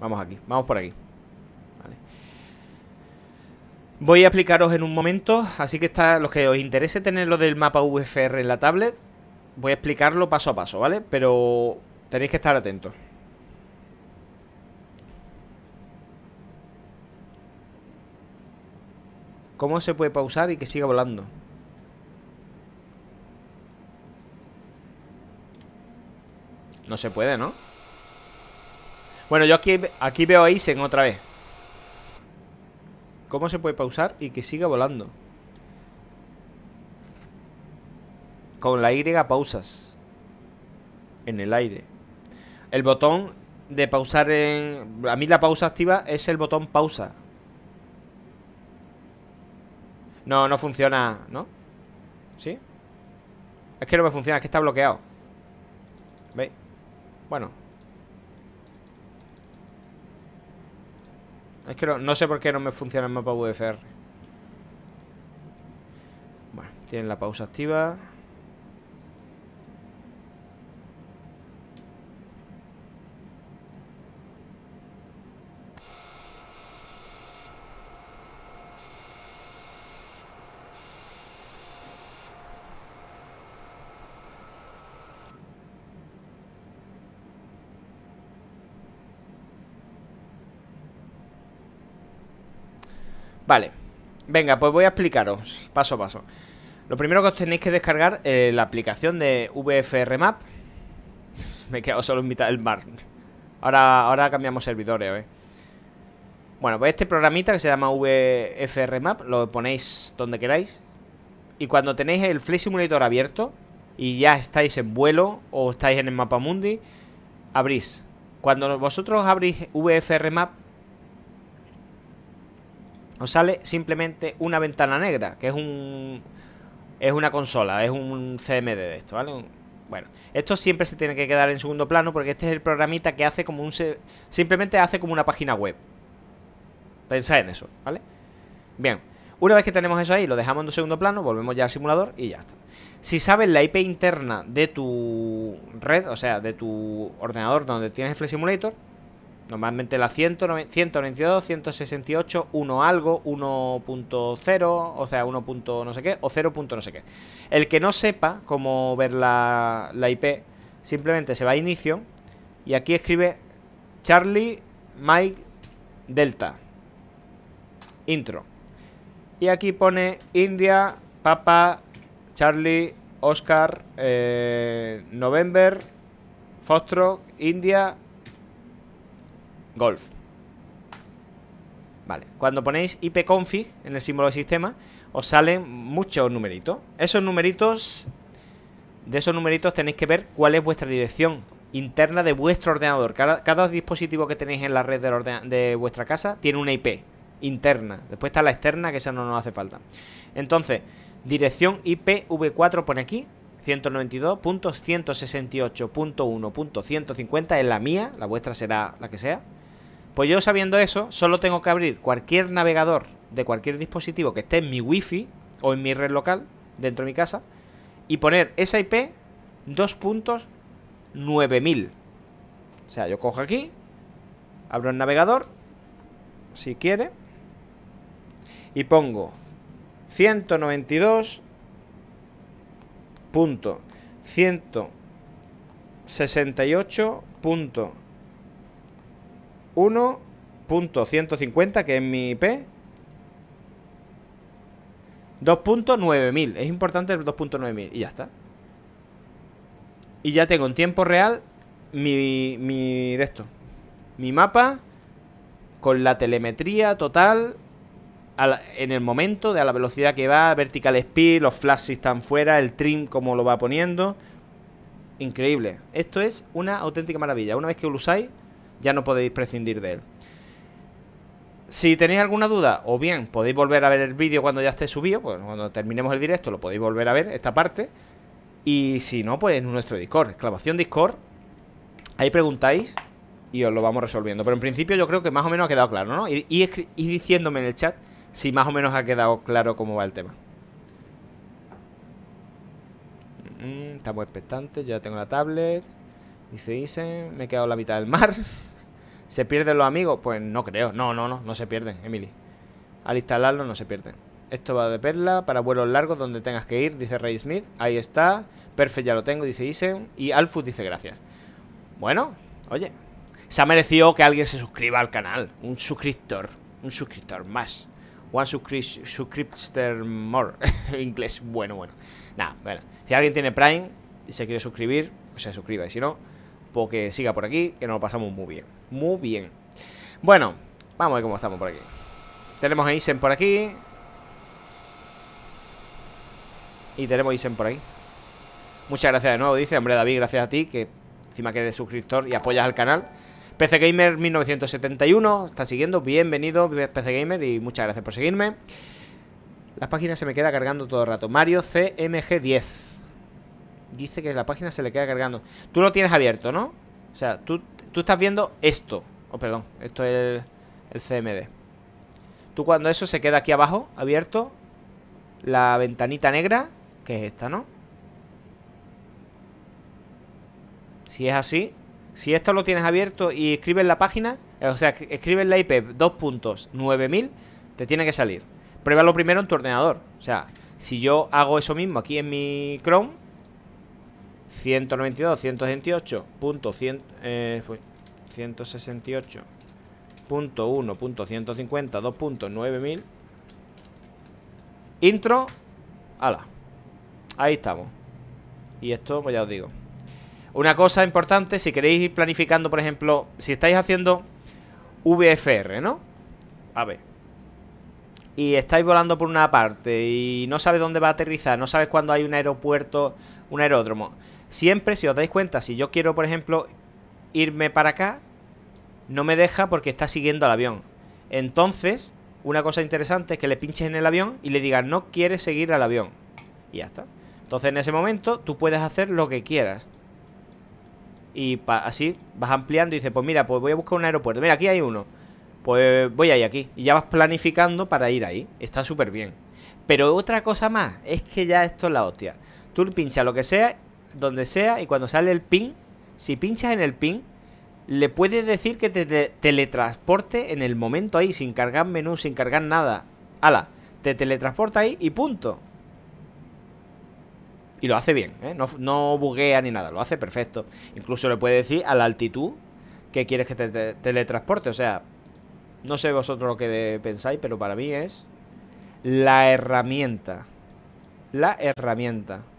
Vamos aquí, vamos por aquí. Voy a explicaros en un momento, así que está, los que os interese tener lo del mapa VFR en la tablet, voy a explicarlo paso a paso, ¿vale? Pero tenéis que estar atentos. ¿Cómo se puede pausar y que siga volando? No se puede, ¿no? Bueno, yo aquí, veo a Isen otra vez. ¿Cómo se puede pausar y que siga volando? Con la Y pausas. En el aire. El botón de pausar en... A mí la pausa activa es el botón pausa. No, no funciona, ¿no? ¿Sí? Es que no me funciona, es que está bloqueado. ¿Veis? Bueno, Es que no, sé por qué no me funciona el mapa VFR. Bueno, tienen la pausa activa. Vale, venga, pues voy a explicaros paso a paso. Lo primero que os tenéis que descargar es eh, la aplicación de VFR Map. Me he quedado solo en mitad del mar. Ahora, ahora cambiamos servidores, Bueno, pues este programita que se llama VFR Map lo ponéis donde queráis. Y cuando tenéis el Flight Simulator abierto y ya estáis en vuelo o estáis en el mapa mundi, abrís. Cuando vosotros abrís VFR Map, nos sale simplemente una ventana negra, que es un... Es una consola, es un CMD de esto, ¿vale? Bueno, esto siempre se tiene que quedar en segundo plano porque este es el programita que hace como un... Simplemente hace como una página web. Pensad en eso, ¿vale? Bien, una vez que tenemos eso ahí, lo dejamos en segundo plano, volvemos ya al simulador y ya está. Si sabes la IP interna de tu red, o sea, de tu ordenador donde tienes el Flex Simulator, Normalmente la 192, 168, 1 algo, 1.0, o sea, 1. no sé qué, o 0. no sé qué. El que no sepa cómo ver la, IP, simplemente se va a inicio y aquí escribe Charlie Mike Delta. Intro. Y aquí pone India, Papa, Charlie, Oscar, eh, November, Foxtrot, India, golf. Vale, cuando ponéis ipconfig en el símbolo de sistema, os salen muchos numeritos. Esos numeritos, de esos numeritos tenéis que ver cuál es vuestra dirección interna de vuestro ordenador. Cada, dispositivo que tenéis en la red de, de vuestra casa tiene una IP interna. Después está la externa, que esa no nos hace falta. Entonces, dirección IPv4 pone aquí, 192.168.1.150 es la mía, la vuestra será la que sea. Pues yo sabiendo eso, solo tengo que abrir cualquier navegador de cualquier dispositivo que esté en mi wifi o en mi red local, dentro de mi casa, y poner esa IP 2.9000. O sea, yo cojo aquí, abro el navegador, si quiere, y pongo punto 1.150, que es mi IP. 2.9000. Es importante el 2.9000. Y ya está. Y ya tengo en tiempo real mi, mi de esto. Mi mapa con la telemetría total en el momento, de a la velocidad que va, vertical speed, los flashes están fuera, el trim como lo va poniendo. Increíble. Esto es una auténtica maravilla. Una vez que lo usáis, ya no podéis prescindir de él. Si tenéis alguna duda, o bien podéis volver a ver el vídeo cuando ya esté subido, pues cuando terminemos el directo lo podéis volver a ver, esta parte. Y si no, pues en nuestro Discord, exclamación Discord, ahí preguntáis y os lo vamos resolviendo. Pero en principio yo creo que más o menos ha quedado claro, ¿no? Y, diciéndome en el chat si más o menos ha quedado claro cómo va el tema. Mm, estamos expectantes, ya tengo la tablet. Dice, dice, me he quedado la mitad del mar. ¿Se pierden los amigos? Pues no creo. No, no, no, no se pierden, Emily. Al instalarlo no se pierden. Esto va de perla para vuelos largos donde tengas que ir, dice Ray Smith. Ahí está. Perfect ya lo tengo, dice Isen. Y Alfus dice gracias. Bueno, oye. Se ha merecido que alguien se suscriba al canal. Un suscriptor. Un suscriptor más. One subscriptor more. Inglés, bueno, bueno. Nada, bueno. Si alguien tiene Prime y se quiere suscribir, pues se suscriba. Y si no, porque siga por aquí, que nos lo pasamos muy bien. Muy bien. Bueno, vamos a ver cómo estamos por aquí. Tenemos a Isen por aquí. Y tenemos a Isen por ahí. Muchas gracias de nuevo, dice. Hombre, David, gracias a ti, que encima que eres suscriptor y apoyas al canal. PC Gamer 1971, está siguiendo. Bienvenido, PC Gamer, y muchas gracias por seguirme. Las páginas se me queda cargando todo el rato. Mario CMG10 dice que la página se le queda cargando. Tú lo tienes abierto, ¿no? O sea, tú, estás viendo esto. Oh, perdón, esto es el, el CMD. Tú cuando eso se queda aquí abajo, abierto, la ventanita negra, que es esta, ¿no? Si es así, si esto lo tienes abierto y escribes la página, o sea, escribes la IP 2.9000, te tiene que salir. Pruébalo primero en tu ordenador. O sea, si yo hago eso mismo aquí en mi Chrome, 192, 128, punto 168, eh, punto 1, punto 150, 2.9000. Intro, ¡Hala! Ahí estamos. Y esto, pues ya os digo. Una cosa importante, si queréis ir planificando, por ejemplo, si estáis haciendo VFR, ¿no? A ver y estáis volando por una parte y no sabes dónde va a aterrizar, no sabes cuándo hay un aeropuerto, un aeródromo. Siempre, si os dais cuenta, si yo quiero, por ejemplo, irme para acá, no me deja porque está siguiendo al avión. Entonces, una cosa interesante es que le pinches en el avión y le digas, no quieres seguir al avión. Y ya está. Entonces, en ese momento, tú puedes hacer lo que quieras. Y así vas ampliando y dices, pues mira, pues voy a buscar un aeropuerto. Mira, aquí hay uno pues voy ahí aquí. Y ya vas planificando para ir ahí. Está súper bien. Pero otra cosa más, es que ya esto es la hostia. Tú pinchas lo que sea, donde sea, y cuando sale el pin, si pinchas en el pin, le puedes decir que te, teletransporte en el momento ahí, sin cargar menú, sin cargar nada. ¡Hala! te teletransporta ahí y punto. Y lo hace bien, ¿eh? no, no, buguea ni nada, lo hace perfecto. Incluso le puedes decir a la altitud que quieres que te teletransporte, o sea, no sé vosotros lo que pensáis, pero para mí es la herramienta. La herramienta.